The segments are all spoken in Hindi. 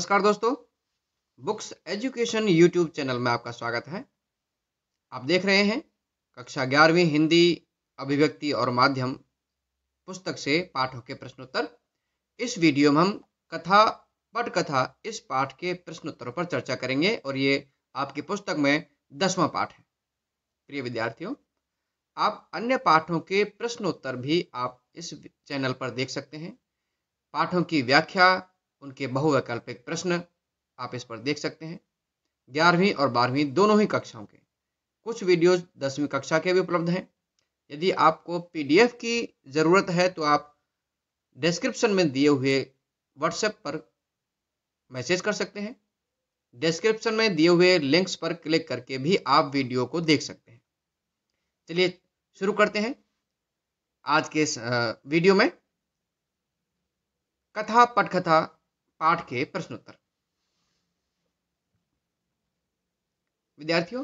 नमस्कार दोस्तों बुक्स एजुकेशन यूट्यूब चैनल में आपका स्वागत है आप देख रहे हैं कक्षा ग्यारहवीं हिंदी अभिव्यक्ति और माध्यम पुस्तक से पाठों के प्रश्नोत्तर इस वीडियो में हम कथा पट कथा इस पाठ के प्रश्नोत्तरों पर चर्चा करेंगे और ये आपकी पुस्तक में दसवां पाठ है प्रिय विद्यार्थियों आप अन्य पाठों के प्रश्नोत्तर भी आप इस चैनल पर देख सकते हैं पाठों की व्याख्या उनके बहुवैकल्पिक प्रश्न आप इस पर देख सकते हैं ग्यारहवीं और बारहवीं दोनों ही कक्षाओं के कुछ वीडियोज दसवीं कक्षा के भी उपलब्ध हैं यदि आपको पी की ज़रूरत है तो आप डिस्क्रिप्शन में दिए हुए व्हाट्सएप पर मैसेज कर सकते हैं डिस्क्रिप्शन में दिए हुए लिंक्स पर क्लिक करके भी आप वीडियो को देख सकते हैं चलिए शुरू करते हैं आज के इस वीडियो में कथा पटकथा पाठ के प्रश्नोत्तर विद्यार्थियों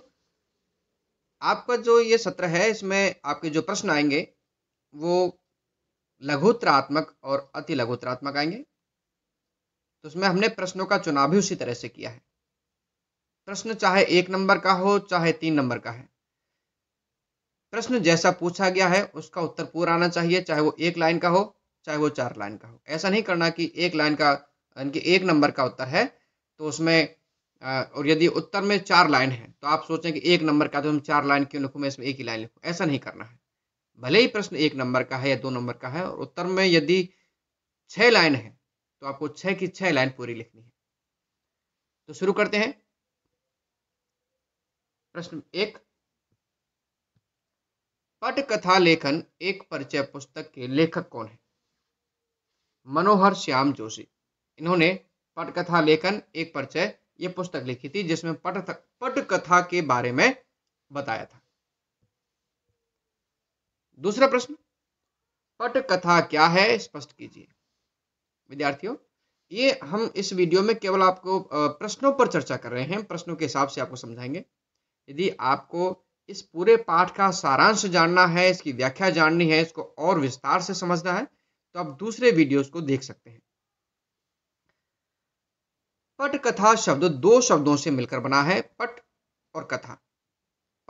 आपका जो ये सत्र है इसमें आपके जो प्रश्न आएंगे वो लघुत्रात्मक और अति लघुत्रात्मक आएंगे तो उसमें हमने प्रश्नों का चुनाव भी उसी तरह से किया है प्रश्न चाहे एक नंबर का हो चाहे तीन नंबर का है प्रश्न जैसा पूछा गया है उसका उत्तर पूरा आना चाहिए चाहे वो एक लाइन का हो चाहे वो चार लाइन का हो ऐसा नहीं करना कि एक लाइन का यानी कि एक नंबर का उत्तर है तो उसमें और यदि उत्तर में चार लाइन है तो आप सोचें कि एक नंबर का तो हम चार लाइन क्यों लिखूँ मैं इसमें एक ही लाइन लिखूँ ऐसा नहीं करना है भले ही प्रश्न एक नंबर का है या दो नंबर का है और उत्तर में यदि छः लाइन है तो आपको छः की छः लाइन पूरी लिखनी है तो शुरू करते हैं प्रश्न एक पटकथा लेखन एक परिचय पुस्तक के लेखक कौन है मनोहर श्याम जोशी इन्होंने पटकथा लेखन एक परिचय ये पुस्तक लिखी थी जिसमें पट पटकथा के बारे में बताया था दूसरा प्रश्न पटकथा क्या है स्पष्ट कीजिए विद्यार्थियों ये हम इस वीडियो में केवल आपको प्रश्नों पर चर्चा कर रहे हैं प्रश्नों के हिसाब से आपको समझाएंगे यदि आपको इस पूरे पाठ का सारांश जानना है इसकी व्याख्या जाननी है इसको और विस्तार से समझना है तो आप दूसरे वीडियोस को देख सकते हैं पट कथा शब्द दो शब्दों से मिलकर बना है पट और कथा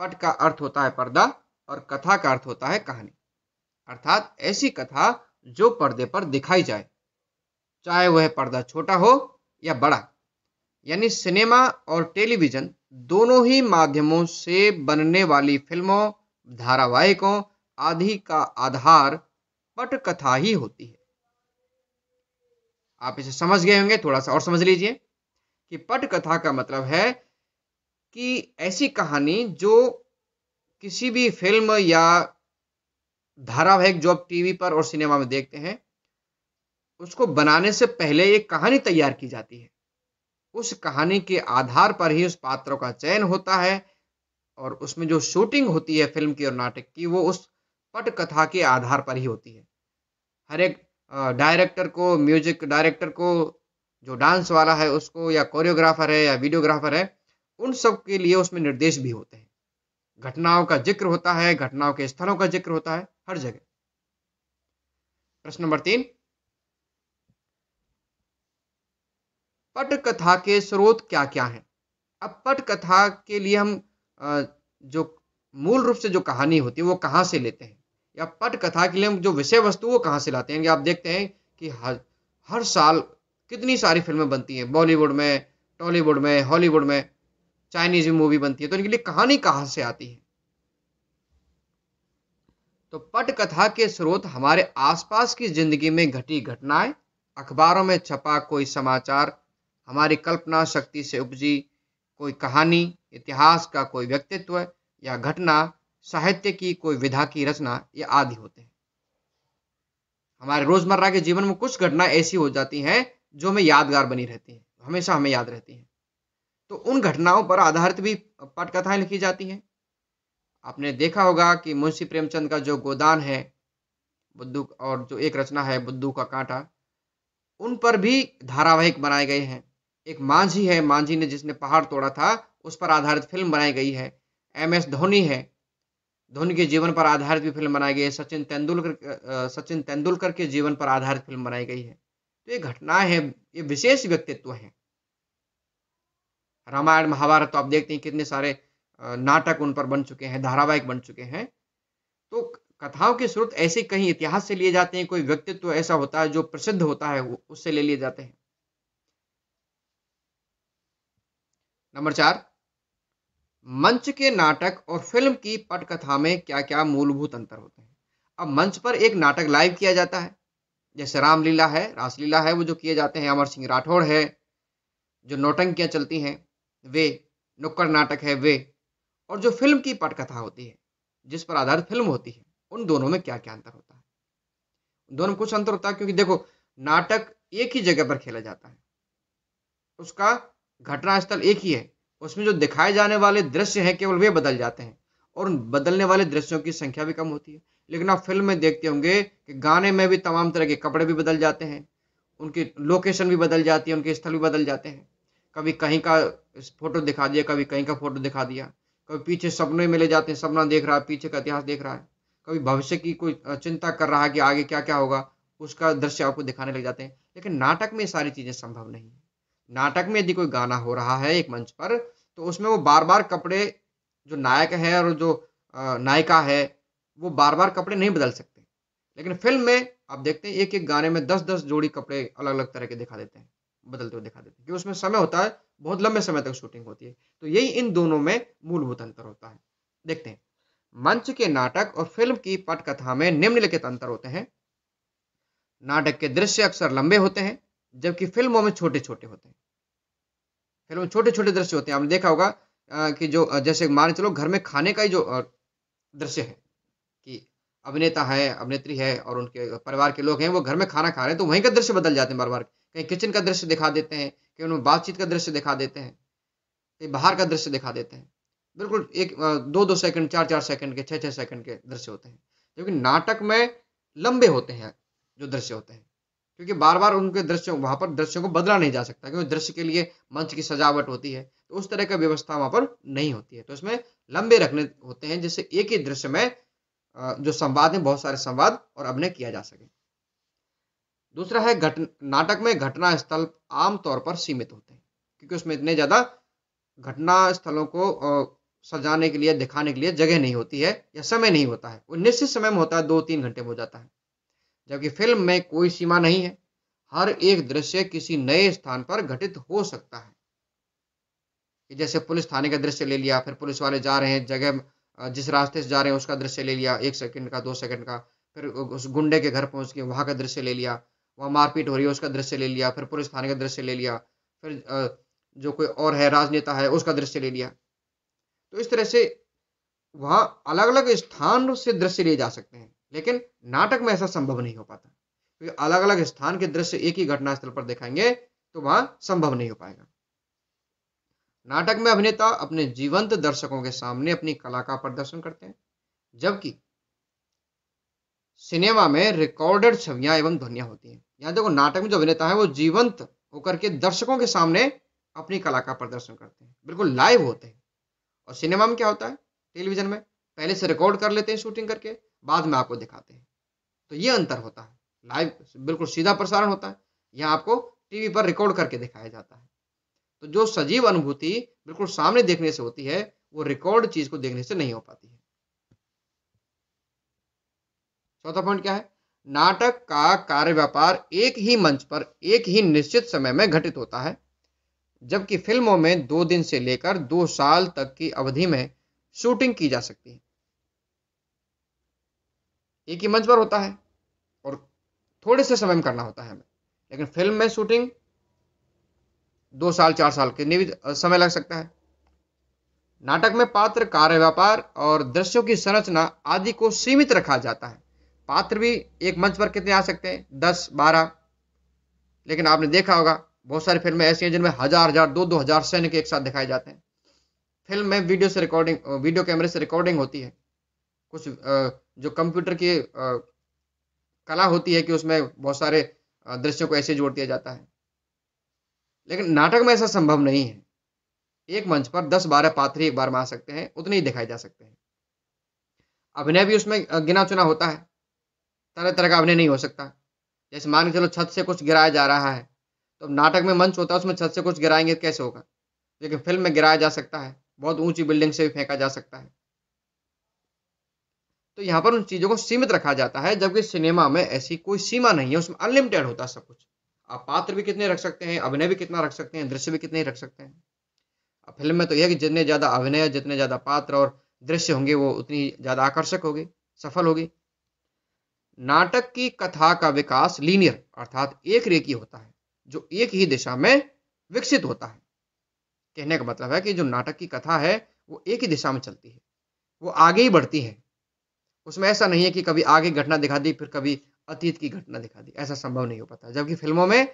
पट का अर्थ होता है पर्दा और कथा का अर्थ होता है कहानी अर्थात ऐसी कथा जो पर्दे पर दिखाई जाए चाहे वह पर्दा छोटा हो या बड़ा यानी सिनेमा और टेलीविजन दोनों ही माध्यमों से बनने वाली फिल्मों धारावाहिकों आदि का आधार पटकथा ही होती है आप इसे समझ गए होंगे थोड़ा सा और समझ लीजिए कि पटकथा का मतलब है कि ऐसी कहानी जो किसी भी फिल्म या धारावाहिक जो आप टीवी पर और सिनेमा में देखते हैं उसको बनाने से पहले एक कहानी तैयार की जाती है उस कहानी के आधार पर ही उस पात्रों का चयन होता है और उसमें जो शूटिंग होती है फिल्म की और नाटक की वो उस पटकथा के आधार पर ही होती है हर एक डायरेक्टर को म्यूजिक डायरेक्टर को जो डांस वाला है उसको या कोरियोग्राफर है या वीडियोग्राफर है उन सब के लिए उसमें निर्देश भी होते हैं घटनाओं का जिक्र होता है घटनाओं के स्थलों का जिक्र होता है हर जगह प्रश्न नंबर तीन पट कथा के स्रोत क्या क्या हैं अब पट कथा के लिए हम जो मूल रूप से जो कहानी होती है वो कहाँ से लेते हैं या पट कथा के लिए हम जो विषय वस्तु वो कहाँ से लाते हैं आप देखते हैं कि हर हर साल कितनी सारी फिल्में बनती हैं बॉलीवुड में टॉलीवुड में हॉलीवुड में चाइनीज मूवी बनती है तो इनके लिए कहानी कहाँ से आती है तो पटकथा के स्रोत हमारे आसपास की जिंदगी में घटी घटनाएं अखबारों में छपा कोई समाचार हमारी कल्पना शक्ति से उपजी कोई कहानी इतिहास का कोई व्यक्तित्व या घटना साहित्य की कोई विधा की रचना या आदि होते हैं हमारे रोजमर्रा के जीवन में कुछ घटना ऐसी हो जाती हैं जो हमें यादगार बनी रहती हैं हमेशा हमें याद रहती हैं तो उन घटनाओं पर आधारित भी पटकथाएं लिखी जाती हैं आपने देखा होगा कि मुंशी प्रेमचंद का जो गोदान है बुद्धू और जो एक रचना है बुद्धू का कांटा उन पर भी धारावाहिक बनाए गए हैं एक मांझी है मांझी ने जिसने पहाड़ तोड़ा था उस पर आधारित फिल्म बनाई गई है एम एस धोनी है धोनी के जीवन पर आधारित भी फिल्म बनाई गई है सचिन तेंदुलकर सचिन तेंदुलकर के जीवन पर आधारित फिल्म बनाई गई है तो ये घटना है ये विशेष व्यक्तित्व है रामायण महाभारत तो आप देखते हैं कितने सारे नाटक उन पर बन चुके हैं धारावाहिक बन चुके हैं तो कथाओं के स्रोत ऐसे कहीं इतिहास से लिए जाते हैं कोई व्यक्तित्व ऐसा होता है जो प्रसिद्ध होता है उससे ले लिए जाते हैं नंबर चार मंच के नाटक और फिल्म की पटकथा में क्या क्या मूलभूत अंतर होते हैं अब मंच पर एक नाटक लाइव किया जाता है जैसे रामलीला है रासलीला है वो जो किए जाते हैं अमर सिंह राठौड़ है जो नौटंकियाँ चलती हैं वे नुक्कड़ नाटक है वे और जो फिल्म की पटकथा होती है जिस पर आधारित फिल्म होती है उन दोनों में क्या क्या अंतर होता है दोनों में कुछ अंतर होता है क्योंकि देखो नाटक एक ही जगह पर खेला जाता है उसका घटना स्थल एक ही है उसमें जो दिखाए जाने वाले दृश्य हैं केवल वे बदल जाते हैं और उन बदलने वाले दृश्यों की संख्या भी कम होती है लेकिन आप फिल्म में देखते होंगे कि गाने में भी तमाम तरह के कपड़े भी बदल जाते हैं उनकी लोकेशन भी बदल जाती है उनके स्थल भी बदल जाते हैं कभी कहीं का फोटो दिखा दिया कभी कहीं का फोटो दिखा दिया कभी पीछे सपने में ले जाते हैं सपना देख रहा है पीछे का इतिहास देख रहा है कभी भविष्य की कोई चिंता कर रहा है कि आगे क्या क्या होगा उसका दृश्य आपको दिखाने लग जाते हैं लेकिन नाटक में सारी चीज़ें संभव नहीं है नाटक में यदि कोई गाना हो रहा है एक मंच पर तो उसमें वो बार बार कपड़े जो नायक है और जो नायिका है वो बार बार कपड़े नहीं बदल सकते लेकिन फिल्म में आप देखते हैं एक एक गाने में दस दस जोड़ी कपड़े अलग अलग तरह के दिखा देते हैं बदलते हुए दिखा देते हैं क्योंकि उसमें समय होता है बहुत लंबे समय तक शूटिंग होती है तो यही इन दोनों में मूलभूत अंतर होता है देखते हैं मंच के नाटक और फिल्म की पटकथा में निम्नलिखित अंतर होते हैं नाटक के दृश्य अक्सर लंबे होते हैं जबकि फिल्मों में छोटे छोटे होते हैं फिल्म में छोटे छोटे दृश्य होते हैं आपने देखा होगा कि जो जैसे मान चलो घर में खाने का ही जो दृश्य है अभिनेता है अभिनेत्री है और उनके परिवार के लोग हैं वो घर में खाना खा रहे हैं तो वहीं का दृश्य बदल जाते हैं बार बार कहीं किचन का दृश्य दिखा देते हैं कहीं उनमें बातचीत का दृश्य दिखा देते हैं कहीं बाहर का दृश्य दिखा देते हैं बिल्कुल एक दो दो सेकंड चार चार सेकंड के छः छः सेकंड के दृश्य होते हैं क्योंकि नाटक में लंबे होते हैं जो दृश्य होते हैं क्योंकि बार बार उनके दृश्य वहां पर दृश्यों को बदला नहीं जा सकता क्योंकि दृश्य के लिए मंच की सजावट होती है तो उस तरह का व्यवस्था वहां पर नहीं होती है तो इसमें लंबे रखने होते हैं जिससे एक ही दृश्य में जो संवाद है बहुत सारे संवाद और अभिनय किया जा सके दूसरा है घट नाटक में घटना स्थल आमतौर पर सीमित होते हैं क्योंकि उसमें इतने ज़्यादा घटना स्थलों को सजाने के लिए दिखाने के लिए जगह नहीं होती है या समय नहीं होता है वो निश्चित समय में होता है दो तीन घंटे में हो जाता है जबकि फिल्म में कोई सीमा नहीं है हर एक दृश्य किसी नए स्थान पर घटित हो सकता है जैसे पुलिस थाने का दृश्य ले लिया फिर पुलिस वाले जा रहे हैं जगह जिस रास्ते से जा रहे हैं उसका दृश्य ले लिया एक सेकंड का दो सेकंड का फिर उस गुंडे के घर पहुंच के वहाँ का दृश्य ले लिया वहाँ मारपीट हो रही है उसका दृश्य ले लिया फिर पुलिस थाने का दृश्य ले लिया फिर जो कोई और है राजनेता है उसका दृश्य ले लिया तो इस तरह से वहाँ अलग अलग स्थान से दृश्य लिए जा सकते हैं लेकिन नाटक में ऐसा संभव नहीं हो पाता क्योंकि अलग अलग स्थान के दृश्य एक ही घटनास्थल पर दिखाएंगे तो वहाँ संभव नहीं हो पाएगा नाटक में अभिनेता अपने जीवंत दर्शकों के सामने अपनी कला का प्रदर्शन करते हैं जबकि सिनेमा में रिकॉर्डेड छवियां एवं ध्वनियां होती हैं यहाँ देखो नाटक में जो अभिनेता है वो जीवंत होकर के दर्शकों के सामने अपनी कला का प्रदर्शन करते हैं बिल्कुल लाइव होते हैं और सिनेमा में क्या होता है टेलीविजन में पहले से रिकॉर्ड कर लेते हैं शूटिंग करके बाद में आपको दिखाते हैं तो ये अंतर होता है लाइव बिल्कुल सीधा प्रसारण होता है यहाँ आपको टीवी पर रिकॉर्ड करके दिखाया जाता है तो जो सजीव अनुभूति बिल्कुल सामने देखने से होती है वो रिकॉर्ड चीज को देखने से नहीं हो पाती है चौथा पॉइंट क्या है नाटक का कार्य व्यापार एक ही मंच पर एक ही निश्चित समय में घटित होता है जबकि फिल्मों में दो दिन से लेकर दो साल तक की अवधि में शूटिंग की जा सकती है एक ही मंच पर होता है और थोड़े से समय में करना होता है हमें लेकिन फिल्म में शूटिंग दो साल चार साल के भी समय लग सकता है नाटक में पात्र कार्य व्यापार और दृश्यों की संरचना आदि को सीमित रखा जाता है पात्र भी एक मंच पर कितने आ सकते हैं दस बारह लेकिन आपने देखा होगा बहुत सारी फिल्में ऐसी हैं जिनमें हजार हजार दो दो हजार सैनिक एक साथ दिखाए जाते हैं फिल्म में वीडियो से रिकॉर्डिंग वीडियो कैमरे से रिकॉर्डिंग होती है कुछ जो कंप्यूटर की कला होती है कि उसमें बहुत सारे दृश्यों को ऐसे जोड़ दिया जाता है लेकिन नाटक में ऐसा संभव नहीं है एक मंच पर दस बारह पात्र एक बार में आ सकते हैं उतने ही दिखाई जा सकते हैं अभिनय भी उसमें गिना चुना होता है तरह तरह का अभिनय नहीं हो सकता जैसे मान के चलो छत से कुछ गिराया जा रहा है तो नाटक में मंच होता है उसमें छत से कुछ गिराएंगे तो कैसे होगा लेकिन फिल्म में गिराया जा सकता है बहुत ऊंची बिल्डिंग से भी फेंका जा सकता है तो यहाँ पर उन चीज़ों को सीमित रखा जाता है जबकि सिनेमा में ऐसी कोई सीमा नहीं है उसमें अनलिमिटेड होता है सब कुछ आप पात्र भी कितने रख सकते हैं अभिनय भी कितना रख सकते हैं दृश्य भी कितने रख सकते हैं फिल्म में तो यह है कि जितने ज़्यादा अभिनय जितने ज़्यादा पात्र और दृश्य होंगे वो उतनी ज़्यादा आकर्षक होगी सफल होगी नाटक की कथा का विकास लीनियर अर्थात एक रेखी होता है जो एक ही दिशा में विकसित होता है कहने का मतलब है कि जो नाटक की कथा है वो एक ही दिशा में चलती है वो आगे ही बढ़ती है उसमें ऐसा नहीं है कि कभी आगे घटना दिखा दी फिर कभी अतीत की घटना दिखा दी ऐसा संभव नहीं हो पाता जबकि फिल्मों में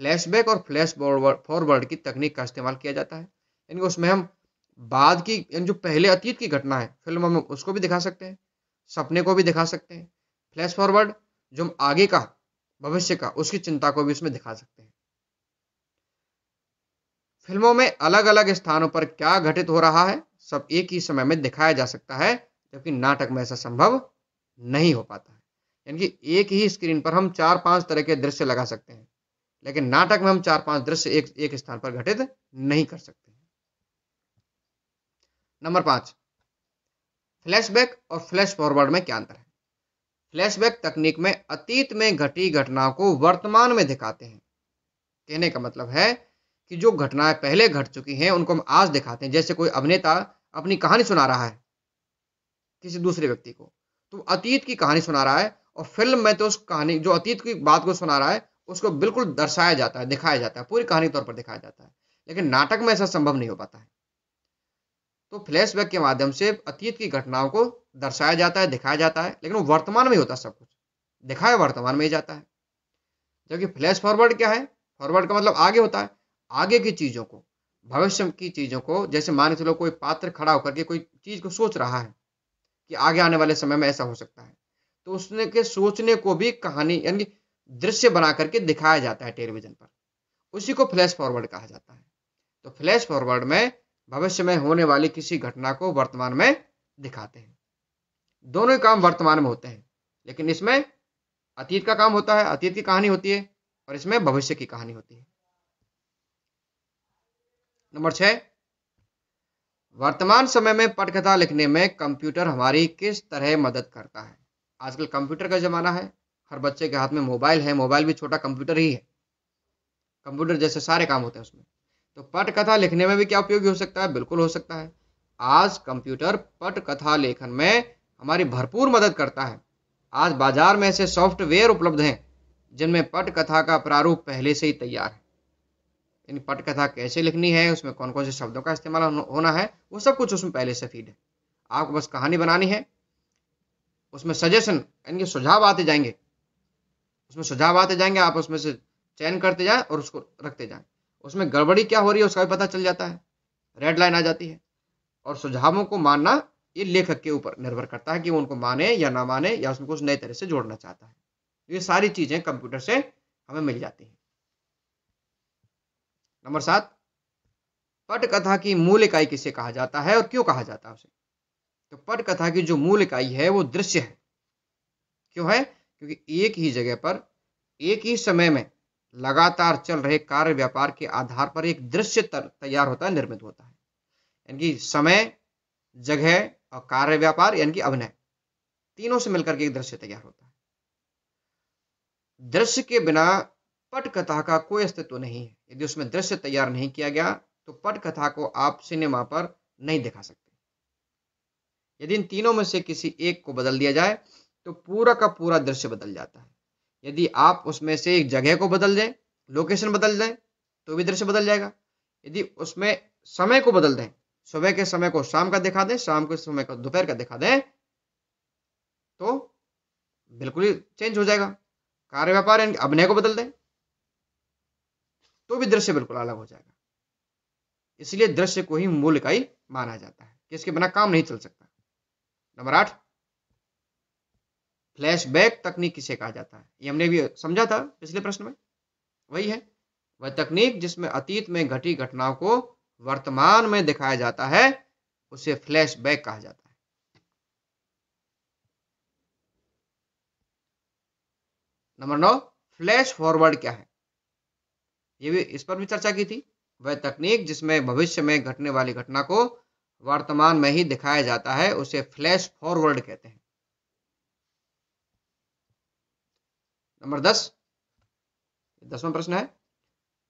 फ्लैशबैक और फ्लैश फॉरवर्ड की तकनीक का इस्तेमाल किया जाता है यानी उसमें हम बाद की यानी जो पहले अतीत की घटना है फिल्मों में उसको भी दिखा सकते हैं सपने को भी दिखा सकते हैं फ्लैश फॉरवर्ड जो हम आगे का भविष्य का उसकी चिंता को भी उसमें दिखा सकते हैं फिल्मों में अलग अलग स्थानों पर क्या घटित हो रहा है सब एक ही समय में दिखाया जा सकता है जबकि नाटक में ऐसा संभव नहीं हो पाता यानी कि एक ही स्क्रीन पर हम चार पांच तरह के दृश्य लगा सकते हैं लेकिन नाटक में हम चार पांच दृश्य एक एक स्थान पर घटित नहीं कर सकते नंबर पांच फ्लैशबैक और फ्लैश फॉरवर्ड में क्या अंतर है फ्लैशबैक तकनीक में अतीत में घटी घटनाओं को वर्तमान में दिखाते हैं कहने का मतलब है कि जो घटनाएं पहले घट चुकी हैं उनको हम आज दिखाते हैं जैसे कोई अभिनेता अपनी कहानी सुना रहा है किसी दूसरे व्यक्ति को तो अतीत की कहानी सुना रहा है और फिल्म में तो उस कहानी जो अतीत की बात को सुना रहा है उसको बिल्कुल दर्शाया जाता है दिखाया जाता है पूरी कहानी तौर पर दिखाया जाता है लेकिन नाटक में ऐसा संभव नहीं हो पाता है तो फ्लैशबैक के माध्यम से अतीत की घटनाओं को दर्शाया जाता है दिखाया जाता है लेकिन वो वर्तमान में ही होता है सब कुछ दिखाया वर्तमान में ही जाता है जबकि फ्लैश फॉरवर्ड क्या है फॉरवर्ड का मतलब आगे होता है आगे की चीज़ों को भविष्य की चीज़ों को जैसे मान चलो कोई पात्र खड़ा होकर के कोई चीज़ को सोच रहा है कि आगे आने वाले समय में ऐसा हो सकता है तो उसने के सोचने को भी कहानी यानी दृश्य बना करके दिखाया जाता है टेलीविजन पर उसी को फ्लैश फॉरवर्ड कहा जाता है तो फ्लैश फॉरवर्ड में भविष्य में होने वाली किसी घटना को वर्तमान में दिखाते हैं दोनों काम वर्तमान में होते हैं लेकिन इसमें अतीत का काम होता है अतीत की कहानी होती है और इसमें भविष्य की कहानी होती है नंबर छह वर्तमान समय में पटकथा लिखने में कंप्यूटर हमारी किस तरह मदद करता है आजकल कंप्यूटर का ज़माना है हर बच्चे के हाथ में मोबाइल है मोबाइल भी छोटा कंप्यूटर ही है कंप्यूटर जैसे सारे काम होते हैं उसमें तो पट कथा लिखने में भी क्या उपयोगी हो सकता है बिल्कुल हो सकता है आज कंप्यूटर पट कथा लेखन में हमारी भरपूर मदद करता है आज बाजार में ऐसे सॉफ्टवेयर उपलब्ध हैं जिनमें पट कथा का प्रारूप पहले से ही तैयार है यानी पट कथा कैसे लिखनी है उसमें कौन कौन से शब्दों का इस्तेमाल होना है वो सब कुछ उसमें पहले से फीड है आपको बस कहानी बनानी है उसमें सजेशन यानी कि सुझाव आते जाएंगे उसमें सुझाव आते जाएंगे आप उसमें से चयन करते जाए और उसको रखते जाए उसमें गड़बड़ी क्या हो रही है उसका भी पता चल जाता है रेड लाइन आ जाती है और सुझावों को मानना ये लेखक के ऊपर निर्भर करता है कि वो उनको माने या ना माने या उसमें कुछ नए तरह से जोड़ना चाहता है ये सारी चीजें कंप्यूटर से हमें मिल जाती हैं नंबर सात पट कथा की मूल इकाई किसे कहा जाता है और क्यों कहा जाता है उसे तो पटकथा की जो मूल इकाई है वो दृश्य है क्यों है क्योंकि एक ही जगह पर एक ही समय में लगातार चल रहे कार्य व्यापार के आधार पर एक दृश्य तैयार होता है निर्मित होता है यानी कि समय जगह और कार्य व्यापार यानी कि अभिनय तीनों से मिलकर के एक दृश्य तैयार होता है दृश्य के बिना पटकथा का कोई अस्तित्व नहीं है यदि उसमें दृश्य तैयार नहीं किया गया तो पटकथा को आप सिनेमा पर नहीं दिखा सकते यदि इन तीनों में से किसी एक को बदल दिया जाए तो पूरा का पूरा दृश्य बदल जाता है यदि आप उसमें से एक जगह को बदल दें लोकेशन बदल दें तो भी दृश्य बदल जाएगा यदि उसमें समय को बदल दें सुबह के समय को शाम का दिखा दें शाम के समय को दोपहर का दिखा दें तो बिल्कुल ही चेंज हो जाएगा कार्य व्यापार अभिनय को बदल दें तो भी दृश्य बिल्कुल अलग हो जाएगा इसलिए दृश्य को ही मूल इकाई माना जाता है कि इसके बिना काम नहीं चल सकता नंबर आठ फ्लैशबैक तकनीक किसे कहा जाता है ये हमने भी समझा था पिछले प्रश्न में वही है वह तकनीक जिसमें अतीत में घटी घटनाओं को वर्तमान में दिखाया जाता है उसे फ्लैशबैक कहा जाता है नंबर नौ फ्लैश फॉरवर्ड क्या है ये भी इस पर भी चर्चा की थी वह तकनीक जिसमें भविष्य में घटने वाली घटना को वर्तमान में ही दिखाया जाता है उसे फ्लैश फॉरवर्ड कहते हैं नंबर दस दसवां प्रश्न है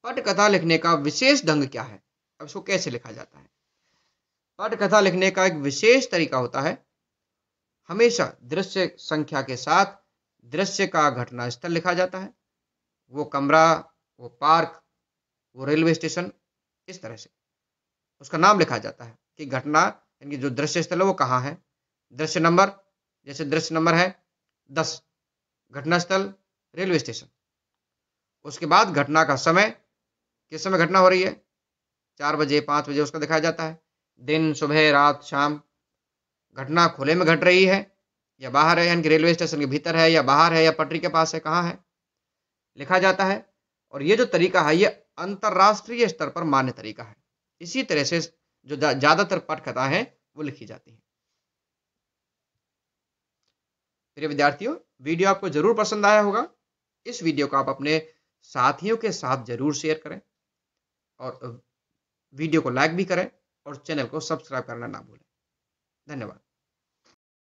पटकथा लिखने का विशेष ढंग क्या है अब इसको कैसे लिखा जाता है पटकथा लिखने का एक विशेष तरीका होता है हमेशा दृश्य संख्या के साथ दृश्य का घटना स्थल लिखा जाता है वो कमरा वो पार्क वो रेलवे स्टेशन इस तरह से उसका नाम लिखा जाता है की घटना यानी जो दृश्य स्थल है वो कहाँ है दृश्य नंबर जैसे दृश्य नंबर है दस घटनास्थल रेलवे स्टेशन उसके बाद घटना का समय किस समय घटना हो रही है चार बजे पाँच बजे उसका दिखाया जाता है दिन सुबह रात शाम घटना खुले में घट रही है या बाहर है यानी कि रेलवे स्टेशन के भीतर है या बाहर है या पटरी के पास है कहाँ है लिखा जाता है और ये जो तरीका है ये अंतर्राष्ट्रीय स्तर पर मान्य तरीका है इसी तरह से जो ज्यादातर पटकथा है वो लिखी जाती है प्रिय विद्यार्थियों वीडियो आपको जरूर पसंद आया होगा इस वीडियो को आप अपने साथियों के साथ जरूर शेयर करें और वीडियो को लाइक भी करें और चैनल को सब्सक्राइब करना ना भूलें धन्यवाद